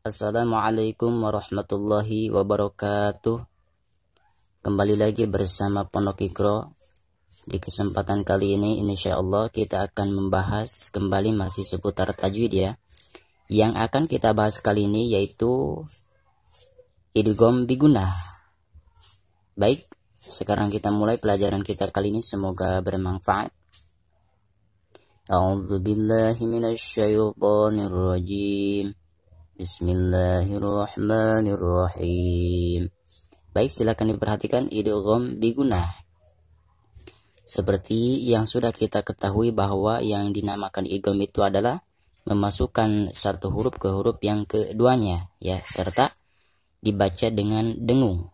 Assalamualaikum warahmatullahi wabarakatuh Kembali lagi bersama Pondok Ikro Di kesempatan kali ini insya Allah kita akan membahas kembali masih seputar tajwid ya Yang akan kita bahas kali ini yaitu Idgom Biguna Baik, sekarang kita mulai pelajaran kita kali ini semoga bermanfaat A'udzubillahiminasyayubanirrojim Bismillahirrahmanirrahim. Baik, silakan diperhatikan idgham diguna. Seperti yang sudah kita ketahui bahwa yang dinamakan idom itu adalah memasukkan satu huruf ke huruf yang keduanya ya serta dibaca dengan dengung.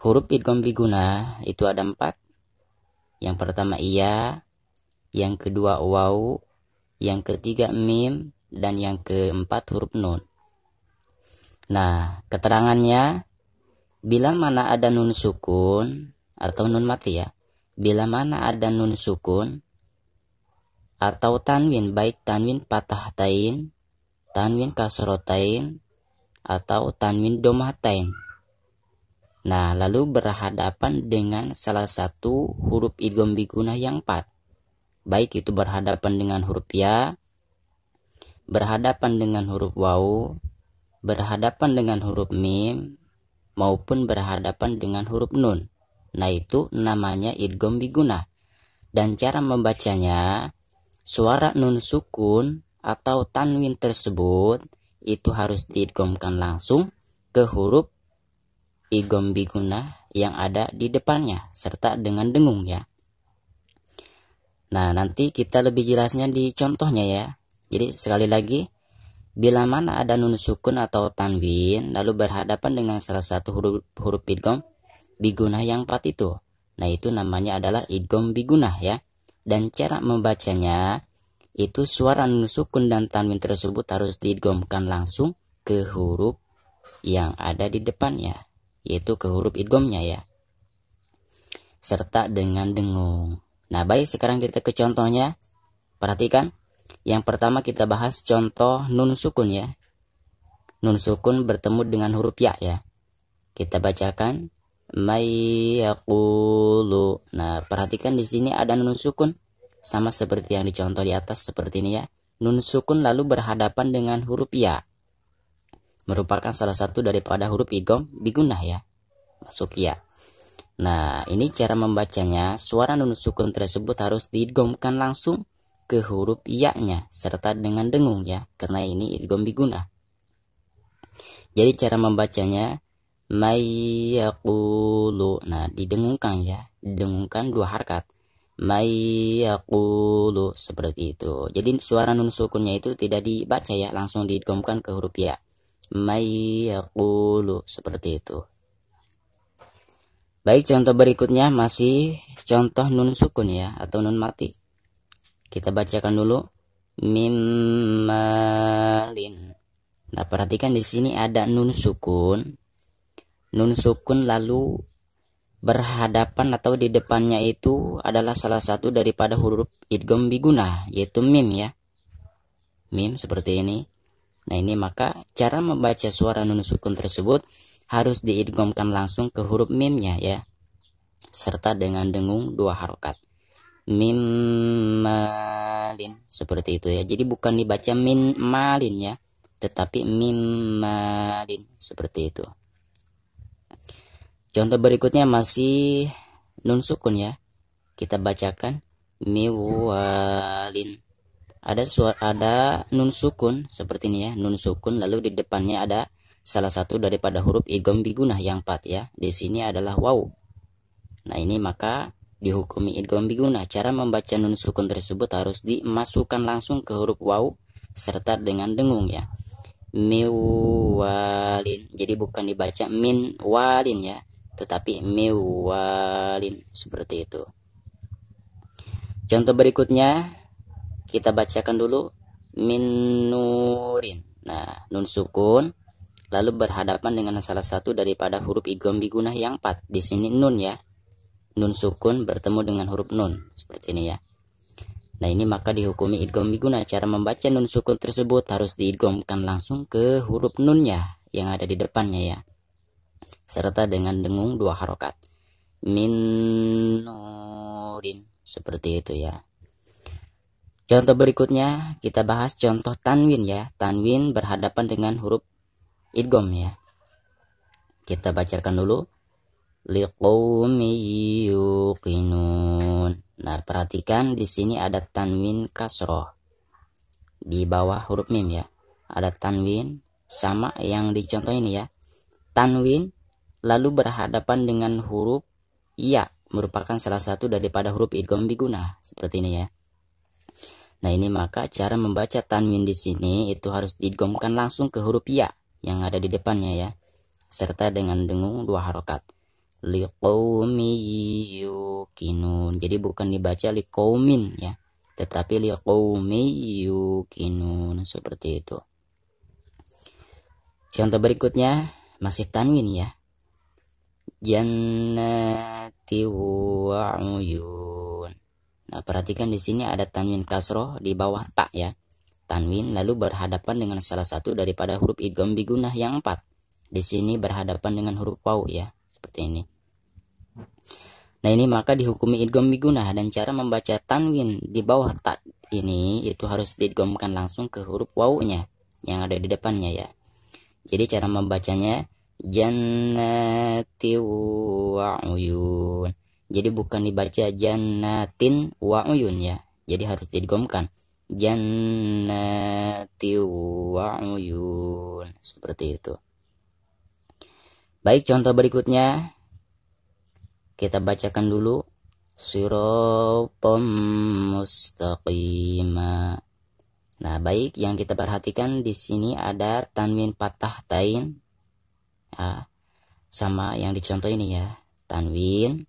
Huruf idom diguna itu ada empat. Yang pertama iya, yang kedua wau, yang ketiga mim, dan yang keempat huruf nun. Nah, keterangannya bila mana ada nun sukun atau nun mati ya. Bila mana ada nun sukun atau tanwin baik tanwin patah tain, tanwin kasrotain atau tanwin domatain. Nah, lalu berhadapan dengan salah satu huruf idgham biguna yang empat. Baik itu berhadapan dengan huruf ya berhadapan dengan huruf wau, berhadapan dengan huruf mim, maupun berhadapan dengan huruf nun. Nah itu namanya idgom biguna. Dan cara membacanya, suara nun sukun atau tanwin tersebut itu harus diidgomkan langsung ke huruf idgom biguna yang ada di depannya serta dengan dengung ya. Nah, nanti kita lebih jelasnya di contohnya ya. Jadi sekali lagi bila mana ada nun sukun atau tanwin lalu berhadapan dengan salah satu huruf huruf idgham bigunah yang empat itu. Nah, itu namanya adalah idgham bigunah ya. Dan cara membacanya itu suara nun sukun dan tanwin tersebut harus diidgomkan langsung ke huruf yang ada di depannya, yaitu ke huruf idgomnya ya. Serta dengan dengung. Nah, baik sekarang kita ke contohnya. Perhatikan yang pertama kita bahas contoh nun sukun ya. Nun sukun bertemu dengan huruf ya ya. Kita bacakan mayaqulu. Nah, perhatikan di sini ada nun sukun sama seperti yang dicontoh di atas seperti ini ya. Nun sukun lalu berhadapan dengan huruf ya. Merupakan salah satu daripada huruf igom bigunah ya. Masuk ya. Nah, ini cara membacanya. Suara nun sukun tersebut harus digomkan langsung ke huruf iaknya serta dengan dengung ya karena ini idgham biguna. Jadi cara membacanya mayaqulu. Nah, didengungkan ya, didengungkan dua harkat. Mayaqulu seperti itu. Jadi suara nun sukunnya itu tidak dibaca ya, langsung didengungkan ke huruf ya. Mayaqulu seperti itu. Baik, contoh berikutnya masih contoh nun sukun ya atau nun mati. Kita bacakan dulu mimmalin. Nah, perhatikan di sini ada nun sukun. Nun sukun lalu berhadapan atau di depannya itu adalah salah satu daripada huruf idgham biguna yaitu mim ya. Mim seperti ini. Nah, ini maka cara membaca suara nun sukun tersebut harus diidgomkan langsung ke huruf mimnya ya. Serta dengan dengung dua harokat min malin seperti itu ya jadi bukan dibaca min malin ya tetapi min malin seperti itu contoh berikutnya masih nun sukun ya kita bacakan miwalin ada suara ada nun sukun seperti ini ya nun sukun lalu di depannya ada salah satu daripada huruf igom bigunah yang empat ya di sini adalah wow nah ini maka dihukumi idgham biguna. Cara membaca nun sukun tersebut harus dimasukkan langsung ke huruf waw serta dengan dengung ya. Miwalin. Jadi bukan dibaca min walin ya, tetapi miwalin seperti itu. Contoh berikutnya kita bacakan dulu minurin Nah, nun sukun lalu berhadapan dengan salah satu daripada huruf idgham bigunah yang 4 Di sini nun ya nun sukun bertemu dengan huruf nun seperti ini ya nah ini maka dihukumi idgom biguna cara membaca nun sukun tersebut harus diidgomkan langsung ke huruf nunnya yang ada di depannya ya serta dengan dengung dua harokat Minurin seperti itu ya contoh berikutnya kita bahas contoh tanwin ya tanwin berhadapan dengan huruf idgom ya kita bacakan dulu liqaumi yuqinun. Nah, perhatikan di sini ada tanwin kasroh. Di bawah huruf mim ya. Ada tanwin sama yang di contoh ini ya. Tanwin lalu berhadapan dengan huruf ya merupakan salah satu daripada huruf idgham biguna seperti ini ya. Nah, ini maka cara membaca tanwin di sini itu harus didgomkan langsung ke huruf ya yang ada di depannya ya serta dengan dengung dua harokat liqaumi yuqinun. Jadi bukan dibaca liqaumin ya, tetapi liqaumi yuqinun seperti itu. Contoh berikutnya masih tanwin ya. Jannati wa uyun. Nah, perhatikan di sini ada tanwin kasroh di bawah tak ya. Tanwin lalu berhadapan dengan salah satu daripada huruf idgham bigunah yang empat. Di sini berhadapan dengan huruf waw ya, seperti ini. Nah ini maka dihukumi idgom biguna dan cara membaca tanwin di bawah tak ini itu harus diidgomkan langsung ke huruf wawunya yang ada di depannya ya. Jadi cara membacanya jannati wa Jadi bukan dibaca jannatin wauyun ya. Jadi harus diidgomkan. Jannati wa Seperti itu. Baik contoh berikutnya kita bacakan dulu sirapam mustaqima nah baik yang kita perhatikan di sini ada tanwin patah tain nah, sama yang dicontoh ini ya tanwin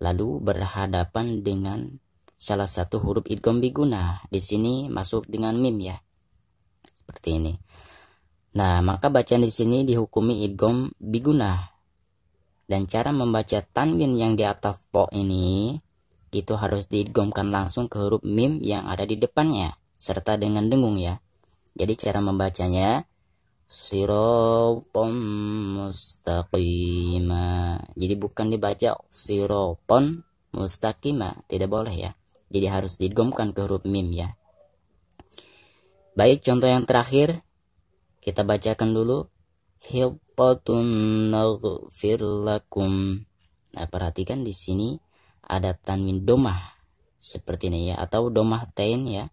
lalu berhadapan dengan salah satu huruf idgham biguna di sini masuk dengan mim ya seperti ini nah maka bacaan di sini dihukumi idgham biguna dan cara membaca tanwin yang di atas po ini itu harus digomkan langsung ke huruf mim yang ada di depannya serta dengan dengung ya. Jadi cara membacanya siropon mustaqima. Jadi bukan dibaca siropon mustaqima, tidak boleh ya. Jadi harus digomkan ke huruf mim ya. Baik, contoh yang terakhir kita bacakan dulu hiqqatun naghfir lakum. Nah, perhatikan di sini ada tanwin domah seperti ini ya atau domah tain ya.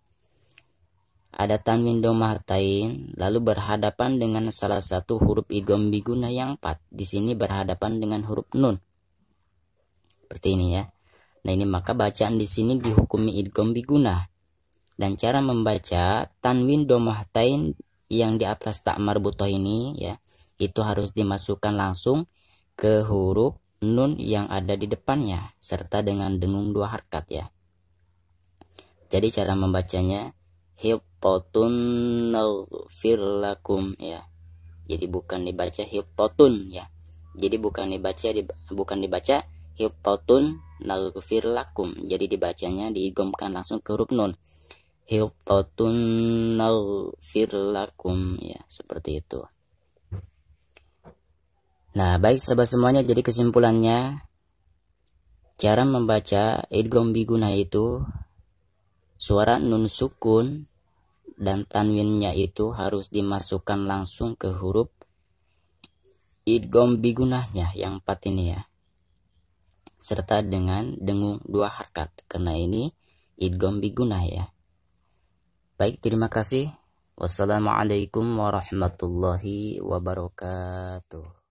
Ada tanwin domah tain lalu berhadapan dengan salah satu huruf idgham biguna yang empat. Di sini berhadapan dengan huruf nun. Seperti ini ya. Nah, ini maka bacaan di sini dihukumi idgham biguna. Dan cara membaca tanwin domah tain yang di atas tak marbutoh ini ya itu harus dimasukkan langsung ke huruf nun yang ada di depannya serta dengan dengung dua harkat ya. Jadi cara membacanya hipotun firlakum ya. Jadi bukan dibaca hipotun ya. Jadi bukan dibaca di, bukan dibaca hipotun firlakum. Jadi dibacanya digomkan langsung ke huruf nun. Hipotun firlakum ya seperti itu. Nah, baik sahabat semuanya, jadi kesimpulannya, cara membaca idgham biguna itu, suara nun sukun dan tanwinnya itu harus dimasukkan langsung ke huruf idgham bigunahnya yang empat ini ya. Serta dengan dengung dua harkat, karena ini idgham bigunah ya. Baik, terima kasih. Wassalamualaikum warahmatullahi wabarakatuh.